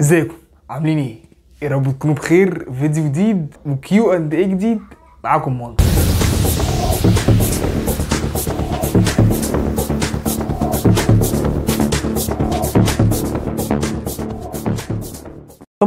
ازيكم عاملين ايه يا رب تكونوا بخير فيديو جديد وكيو اند اي جديد معاكم مانجا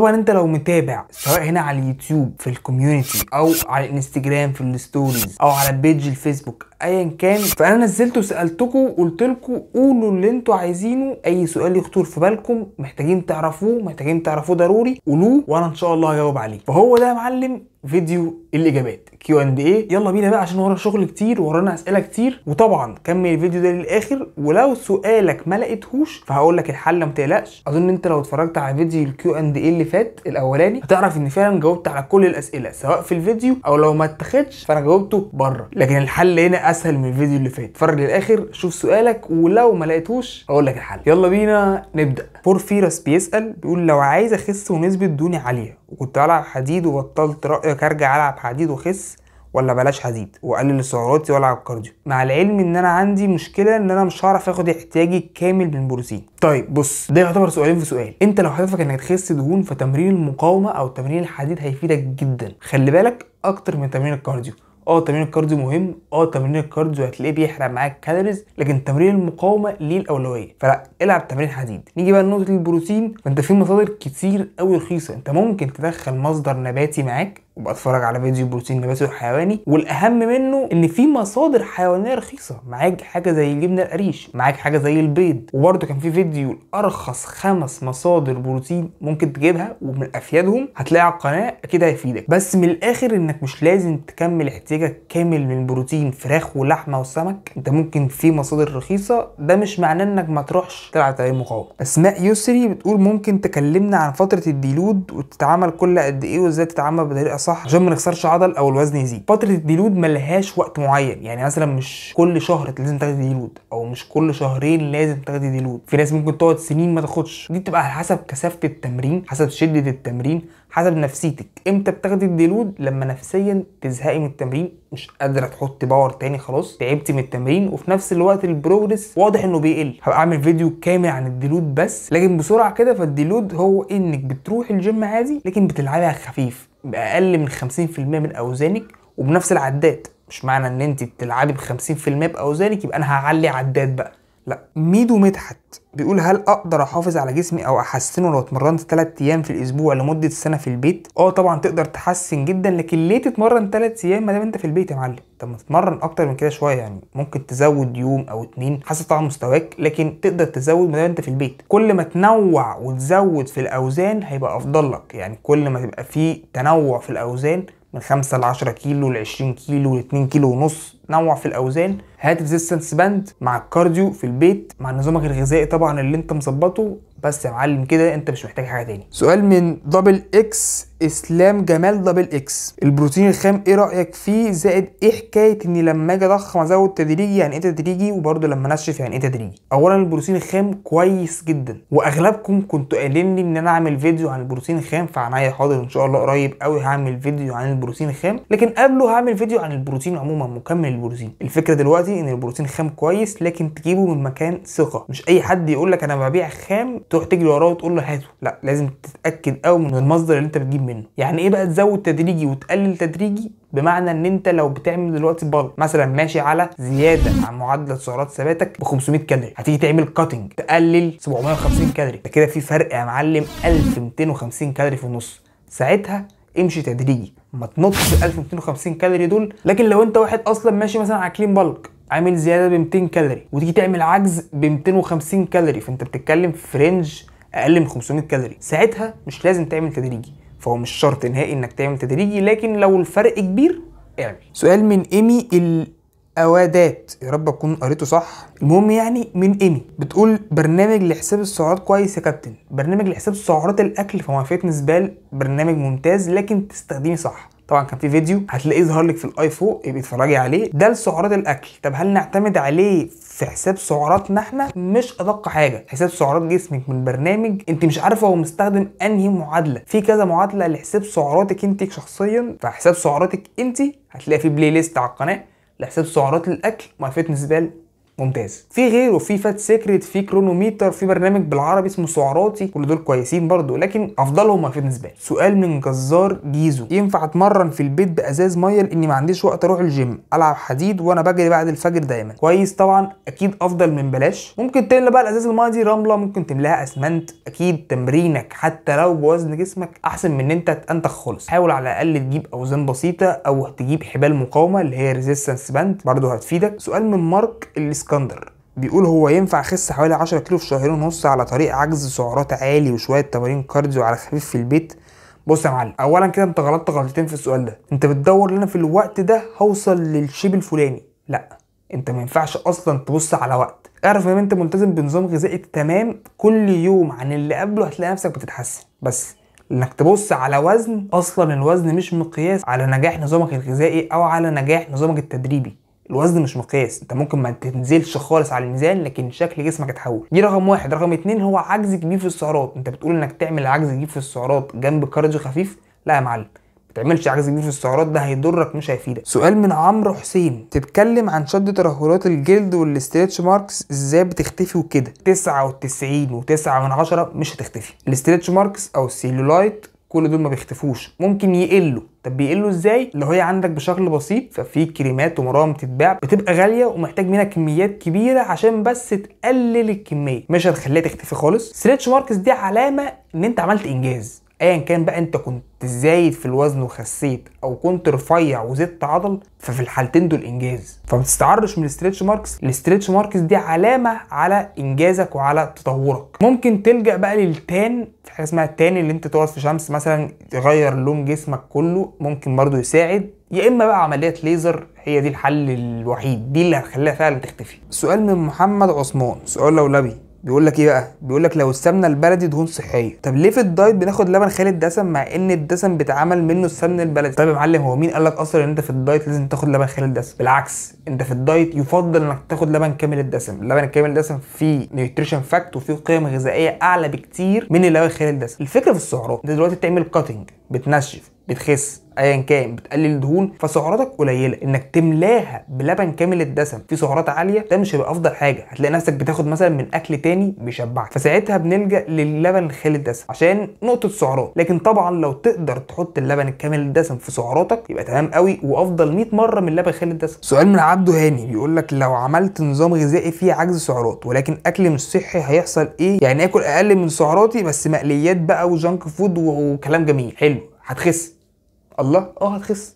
طبعا انت لو متابع سواء هنا على اليوتيوب في الكوميونتي او على الانستجرام في الستوريز او على بيج الفيسبوك ايا كان فانا نزلت وسالتكم وقلت لكم قولوا اللي انتوا عايزينه اي سؤال يخطر في بالكم محتاجين تعرفوه محتاجين تعرفوه ضروري قولوه وانا ان شاء الله هجاوب عليه فهو ده يا معلم فيديو الاجابات كيو اند ايه يلا بينا بقى عشان ورانا شغل كتير ورانا اسئله كتير وطبعا كمل الفيديو ده للاخر ولو سؤالك ما لقيتهوش فهقول لك الحل ما تقلقش اظن انت لو اتفرجت على فيديو الكيو اند ايه اللي فات الاولاني هتعرف ان فعلا جاوبت على كل الاسئله سواء في الفيديو او لو ما اتخدش فانا جاوبته بره لكن الحل هنا اسهل من الفيديو اللي فات اتفرج للاخر شوف سؤالك ولو ما لقيتهوش هقول لك الحل يلا بينا نبدا بورفيرس بيسال بيقول لو عايز اخس ونسبه دوني عاليه وكنت العب حديد وبطلت رأي رايك ارجع العب حديد واخس ولا بلاش حديد واقلل سعراتي والعب كارديو مع العلم ان انا عندي مشكله ان انا مش هعرف اخد احتياجي الكامل من البروتين طيب بص ده يعتبر سؤالين في سؤال انت لو هدفك انك تخس دهون فتمرين المقاومه او تمرين الحديد هيفيدك جدا خلي بالك اكتر من تمرين الكارديو اه تمرين الكارديو مهم اه تمرين الكارديو هتلاقيه بيحرق معاك كالوريز لكن تمرين المقاومه ليه الاولويه فلا العب تمرين حديد نيجي بقى لنقطه البروتين فانت في مصادر كتير قوي رخيصه انت ممكن تدخل مصدر نباتي معاك وبتفرج على فيديو بروتين نباتي وحيواني والاهم منه ان في مصادر حيوانيه رخيصه معاك حاجه زي الجبنه القريش معاك حاجه زي البيض وبرده كان في فيديو ارخص خمس مصادر بروتين ممكن تجيبها ومن افيدهم هتلاقي على القناه اكيد هيفيدك بس من الاخر انك مش لازم تكمل احتياجك كامل من بروتين فراخ ولحمه وسمك انت ممكن في مصادر رخيصه ده مش معناه انك ما تروحش تلعب تمرين مقاومه اسماء يسري بتقول ممكن تكلمنا عن فتره الديلود وتتعمل كل قد ايه وازاي تتعمل بطريقه صح عشان ما نخسرش عضل او الوزن يزيد فتره الديلود ملهاش وقت معين يعني مثلا مش كل شهر لازم تاخدي ديلود او مش كل شهرين لازم تاخدي ديلود في ناس ممكن تقعد سنين ما تاخدش دي بتبقى على حسب كثافه التمرين حسب شده التمرين حسب نفسيتك امتى بتاخدي الديلود لما نفسيا تزهقي من التمرين مش قادره تحطي باور تاني خلاص تعبتي من التمرين وفي نفس الوقت البروجرس واضح انه بيقل هبقى اعمل فيديو كامل عن الديلود بس لكن بسرعه كده فالديلود هو انك بتروحي الجيم عادي لكن بتلعبي على خفيف باقل من 50% من اوزانك وبنفس العداد مش معنى ان انت بتلعبي ب 50% باوزانك يبقى انا هعلي عداد بقى لا ميدو مدحت بيقول هل اقدر احافظ على جسمي او احسنه لو اتمرنت 3 ايام في الاسبوع لمده سنه في البيت اه طبعا تقدر تحسن جدا لكن ليه تتمرن 3 ايام ما دام انت في البيت يا معلم طب ما تتمرن اكتر من كده شويه يعني ممكن تزود يوم او اتنين حسب طبعا مستواك لكن تقدر تزود ما دام انت في البيت كل ما تنوع وتزود في الاوزان هيبقى افضل لك يعني كل ما تبقى في تنوع في الاوزان من 5 ل 10 كيلو ل 20 كيلو ل 2 كيلو ونص نوع في الاوزان هات ريزيستنس باند مع الكارديو في البيت مع نظامك الغذائي طبعا اللي انت مظبطه بس يا معلم كده انت مش محتاج حاجه تاني سؤال من دبل اكس اسلام جمال دبل اكس البروتين الخام ايه رايك فيه زائد ايه حكايه اني لما اجي اضخم ازود تدريجي يعني ايه تدريجي وبرده لما انشف يعني ايه تدريجي اولا البروتين الخام كويس جدا واغلبكم كنتوا قايلين لي ان انا اعمل فيديو عن البروتين الخام فعنايا حاضر ان شاء الله قريب قوي هعمل فيديو عن البروتين الخام لكن قبله هعمل فيديو عن البروتين عموما مكمل البروتين الفكره دلوقتي ان البروتين خام كويس لكن تجيبه من مكان ثقه مش اي حد يقول لك انا ببيع خام تروح تجري وراه وتقول له هاته لا لازم تتاكد قوي من المصدر اللي انت بتجيب منه يعني ايه بقى تزود تدريجي وتقلل تدريجي بمعنى ان انت لو بتعمل دلوقتي بال مثلا ماشي على زياده عن معدل سعرات ثباتك ب 500 كالوري هتيجي تعمل كاتنج تقلل 750 كالوري ده كده في فرق يا معلم 1250 كالوري في النص ساعتها امشي تدريجي ما تنطش ال 1250 كالوري دول لكن لو انت واحد اصلا ماشي مثلا على كلين بالك عامل زياده ب 200 كالوري وتيجي تعمل عجز ب 250 كالوري فانت بتتكلم في رينج اقل من 500 كالوري ساعتها مش لازم تعمل تدريجي فهو مش شرط نهائي انك تعمل تدريجي لكن لو الفرق كبير اعمل سؤال من ايمي ال اوادات يا رب اكون قريته صح المهم يعني من ايمي بتقول برنامج لحساب السعرات كويس يا كابتن برنامج لحساب سعرات الاكل فهو فيتنس بال برنامج ممتاز لكن تستخدمي صح طبعا كان في فيديو هتلاقيه ظهر لك في الاي 4 يبقى اتفرجي عليه ده لسعرات الاكل طب هل نعتمد عليه في حساب سعراتنا احنا مش ادق حاجه حساب سعرات جسمك من برنامج انت مش عارفه هو مستخدم انهي معادله في كذا معادله لحساب سعراتك انت شخصيا فحساب سعراتك انت هتلاقي في بلاي ليست على القناه لحساب سعرات الاكل مع فيتنس بال ممتاز في غيره في فات سيكريت في كرونوميتر في برنامج بالعربي اسمه سعراتي كل دول كويسين برضو لكن افضلهم بالنسبه لي سؤال من جزار جيزو ينفع اتمرن في البيت بازاز ميه لاني ما عنديش وقت اروح الجيم العب حديد وانا بجري بعد الفجر دايما كويس طبعا اكيد افضل من بلاش ممكن تملى بقى الازاز الميه دي رمله ممكن تملاها اسمنت اكيد تمرينك حتى لو بوزن جسمك احسن من ان انت تنتخ خالص حاول على الاقل تجيب اوزان بسيطه او تجيب حبال مقاومه اللي هي ريزيستنس باند برضو هتفيدك سؤال من مارك اللي اسكندر بيقول هو ينفع اخس حوالي 10 كيلو في شهرين ونص على طريق عجز سعرات عالي وشويه تمارين كارديو على خفيف في البيت بص يا معلم اولا كده انت غلطت غلطتين في السؤال ده انت بتدور ان انا في الوقت ده هوصل للشيب الفلاني لا انت ما ينفعش اصلا تبص على وقت اعرف ان انت ملتزم بنظام غذائي تمام كل يوم عن اللي قبله هتلاقي نفسك بتتحسن بس انك تبص على وزن اصلا الوزن مش مقياس على نجاح نظامك الغذائي او على نجاح نظامك التدريبي الوزن مش مقياس انت ممكن ما تنزلش خالص على الميزان لكن شكل جسمك اتحول دي رقم واحد رقم اتنين هو عجز كبير في السعرات انت بتقول انك تعمل عجز كبير في السعرات جنب كارديو خفيف لا يا معلم تعملش عجز كبير في السعرات ده هيضرك مش هيفيدك سؤال من عمرو حسين تتكلم عن شد ترهلات الجلد والاستريتش ماركس ازاي بتختفي وكده 99 و9 من 10 مش هتختفي الاستريتش ماركس او السيلولايت كل دول ما بيختفوش ممكن يقلوا طب بيقلوا ازاي لو هي عندك بشكل بسيط ففي كريمات ومراهم بتتباع بتبقى غاليه ومحتاج منها كميات كبيره عشان بس تقلل الكميه مش هتخليها تختفي خالص سريتش ماركس دي علامه ان انت عملت انجاز ايا كان بقى انت كنت زايد في الوزن وخسيت او كنت رفيع وزدت عضل ففي الحالتين دول انجاز فما تستعرش من الاسترتش ماركس الاسترتش ماركس دي علامه على انجازك وعلى تطورك ممكن تلجا بقى للتان في حاجه اسمها التان اللي انت تقعد في شمس مثلا تغير لون جسمك كله ممكن برضو يساعد يا اما بقى عمليات ليزر هي دي الحل الوحيد دي اللي هتخليها فعلا تختفي سؤال من محمد عثمان سؤال لولبي بيقول لك ايه بقى بيقول لك لو السمنه البلدي دهون صحيه طب ليه في الدايت بناخد لبن خالي الدسم مع ان الدسم بيتعمل منه السمنه البلدي طب يا معلم هو مين قال لك اصلا ان انت في الدايت لازم تاخد لبن خالي الدسم بالعكس انت في الدايت يفضل انك تاخد لبن كامل الدسم اللبن الكامل الدسم فيه نيوتريشن فاكت وفيه قيم غذائيه اعلى بكتير من اللبن خالي الدسم الفكره في السعرات انت دلوقتي بتعمل كاتنج بتنشف بتخس ايا كان بتقلل دهون فسعراتك قليله انك تملاها بلبن كامل الدسم في سعرات عاليه ده مش هيبقى افضل حاجه هتلاقي نفسك بتاخد مثلا من اكل تاني بيشبعك فساعتها بنلجا للبن خالي الدسم عشان نقطه سعرات لكن طبعا لو تقدر تحط اللبن الكامل الدسم في سعراتك يبقى تمام قوي وافضل 100 مره من اللبن خالي الدسم سؤال من عبده هاني بيقول لك لو عملت نظام غذائي فيه عجز سعرات ولكن اكل مش صحي هيحصل ايه يعني اكل اقل من سعراتي بس مقليات بقى وجانك فود وكلام جميل حلو هتخس الله اه هتخس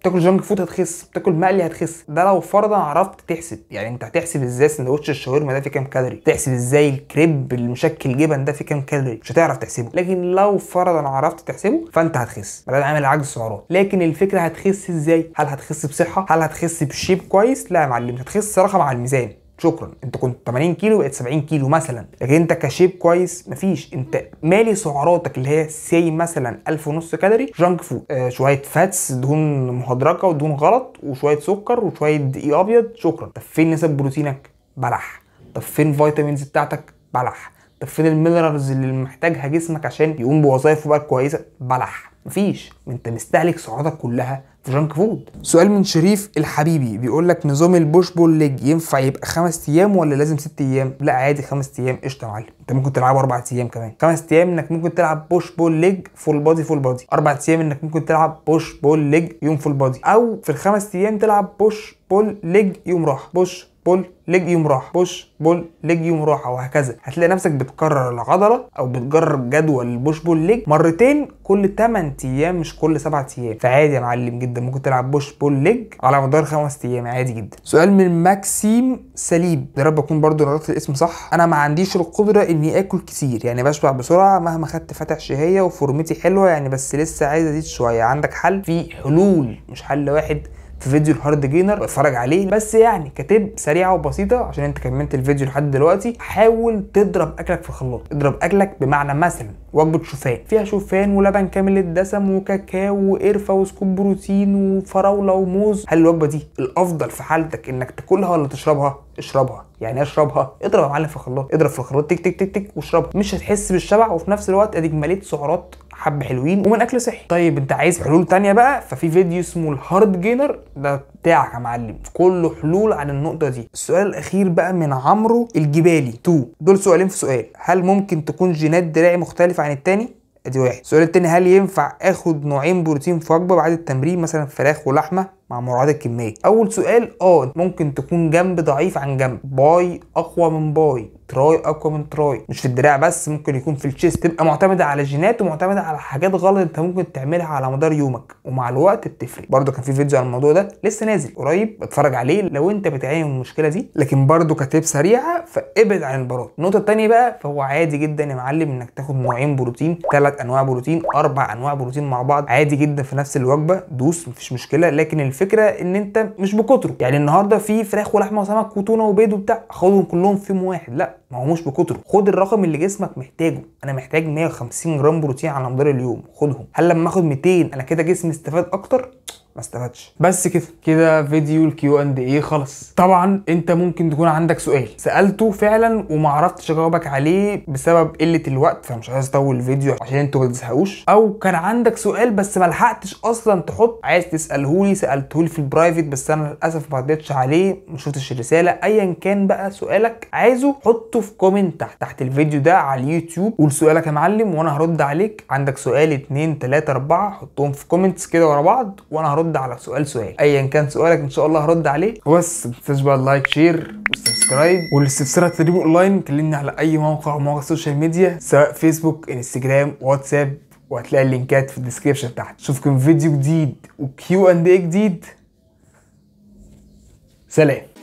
بتاكل جانك فود هتخس بتاكل مقلي هتخس ده لو فرضا عرفت تحسب يعني انت هتحسب ازاي سندوتش الشاورما ده فيه كام كالوري تحسب ازاي الكريب المشكل جبن ده فيه كام كالوري مش هتعرف تحسبه لكن لو فرضا عرفت تحسبه فانت هتخس بدل عامل عجز سعرات لكن الفكره هتخس ازاي هل هتخس بصحه هل هتخس بشيب كويس لا يا معلم هتخس رقم على الميزان شكرا انت كنت 80 كيلو بقت 70 كيلو مثلا لكن انت كشيب كويس مفيش انت مالي سعراتك اللي هي سي مثلا 1000 ونص كالوري جانك فود آه شويه فاتس دهون مهدرجه ودهون غلط وشويه سكر وشويه دقيق ابيض شكرا طب فين نسب بروتينك بلح طب فين الفيتامينز بتاعتك بلح طب فين المينرالز اللي محتاجها جسمك عشان يقوم بوظائفه بقى كويسه بلح مفيش انت مستهلك سعراتك كلها في جانك فود سؤال من شريف الحبيبي بيقول لك نظام البوش بول ليج ينفع يبقى خمس ايام ولا لازم ست ايام لا عادي خمس ايام قشطه يا معلم انت ممكن تلعبه اربع ايام كمان خمس ايام انك ممكن تلعب بوش بول ليج فول بادي فول بادي اربع ايام انك ممكن تلعب بوش بول ليج يوم فول بادي او في الخمس ايام تلعب بوش بول ليج يوم راحه بوش بول ليج يوم راحه بوش بول ليج يوم راحه وهكذا هتلاقي نفسك بتكرر العضله او بتجرب جدول البوش بول ليج مرتين كل 8 ايام مش كل 7 ايام فعادي يا معلم جدا ممكن تلعب بوش بول ليج على مدار 5 ايام عادي جدا سؤال من ماكسيم سليب يا رب اكون برده نطقت الاسم صح انا ما عنديش القدره اني اكل كتير يعني بشبع بسرعه مهما خدت فاتح شهيه وفورمتي حلوه يعني بس لسه عايز ازيد شويه عندك حل في حلول مش حل واحد في فيديو الهارد جينر اتفرج عليه بس يعني كتب سريعه وبسيطه عشان انت كملت الفيديو لحد دلوقتي حاول تضرب اكلك في خلاط اضرب اكلك بمعنى مثلا وجبه شوفان فيها شوفان ولبن كامل الدسم وكاكاو وقرفه وسكوب بروتين وفراوله وموز هل الوجبه دي الافضل في حالتك انك تاكلها ولا تشربها اشربها يعني اشربها اضرب يا معلم في الخلاط اضرب في الخلاط تك تك تك تك واشربها مش هتحس بالشبع وفي نفس الوقت اديك مليت سعرات حب حلوين ومن اكل صحي طيب انت عايز حلول تانية بقى ففي فيديو اسمه الهارد جينر ده بتاعك يا معلم كله حلول عن النقطه دي السؤال الاخير بقى من عمرو الجبالي 2 دول سؤالين في سؤال هل ممكن تكون جينات دراعي مختلفه عن التاني ادي واحد السؤال التاني هل ينفع اخد نوعين بروتين في وجبه بعد التمرين مثلا فراخ ولحمه مع مراعاه الكميه اول سؤال اه ممكن تكون جنب ضعيف عن جنب باي اقوى من باي تراي اقوى من تراي مش في الدراع بس ممكن يكون في الشيست تبقى معتمده على جينات ومعتمده على حاجات غلط انت ممكن تعملها على مدار يومك ومع الوقت بتفرق برده كان في فيديو عن الموضوع ده لسه نازل قريب اتفرج عليه لو انت بتعاني من المشكله دي لكن برده كتيب سريعه فابعد عن البراد النقطه الثانيه بقى فهو عادي جدا يا معلم انك تاخد نوعين بروتين ثلاث انواع بروتين اربع انواع بروتين مع بعض عادي جدا في نفس الوجبه دوس مفيش مشكله لكن الفكره ان انت مش بكتره يعني النهارده في فراخ ولحمه وسمك وتونه وبيض وبتاع خدهم كلهم في يوم واحد لا ما مش بكتره خد الرقم اللي جسمك محتاجه انا محتاج 150 جرام بروتين على مدار اليوم خدهم هل لما اخد 200 انا كده جسمي استفاد اكتر ما استفادش بس كده كده فيديو الكيو اند ايه خلص طبعا انت ممكن تكون عندك سؤال سالته فعلا وما عرفتش اجاوبك عليه بسبب قله الوقت فمش عايز اطول الفيديو عشان انتوا ما تزهقوش او كان عندك سؤال بس ما لحقتش اصلا تحط عايز تساله لي سالته لي في البرايفت بس انا للاسف ما رديتش عليه ما شفتش الرساله ايا كان بقى سؤالك عايزه حطه في كومنت تحت تحت الفيديو ده على اليوتيوب قول سؤالك يا معلم وانا هرد عليك عندك سؤال 2 3 4 حطهم في كومنتس كده ورا بعض وانا هرد هرد على سؤال سؤال ايا كان سؤالك ان شاء الله هرد عليه بس ما تنساش بقى اللايك شير والسبسكرايب والاستفسار اون اونلاين كلمني على اي موقع او مواقع السوشيال ميديا سواء فيسبوك انستجرام واتساب وهتلاقي اللينكات في الديسكريبشن تحت اشوفكم في فيديو جديد وكيو اند اي جديد سلام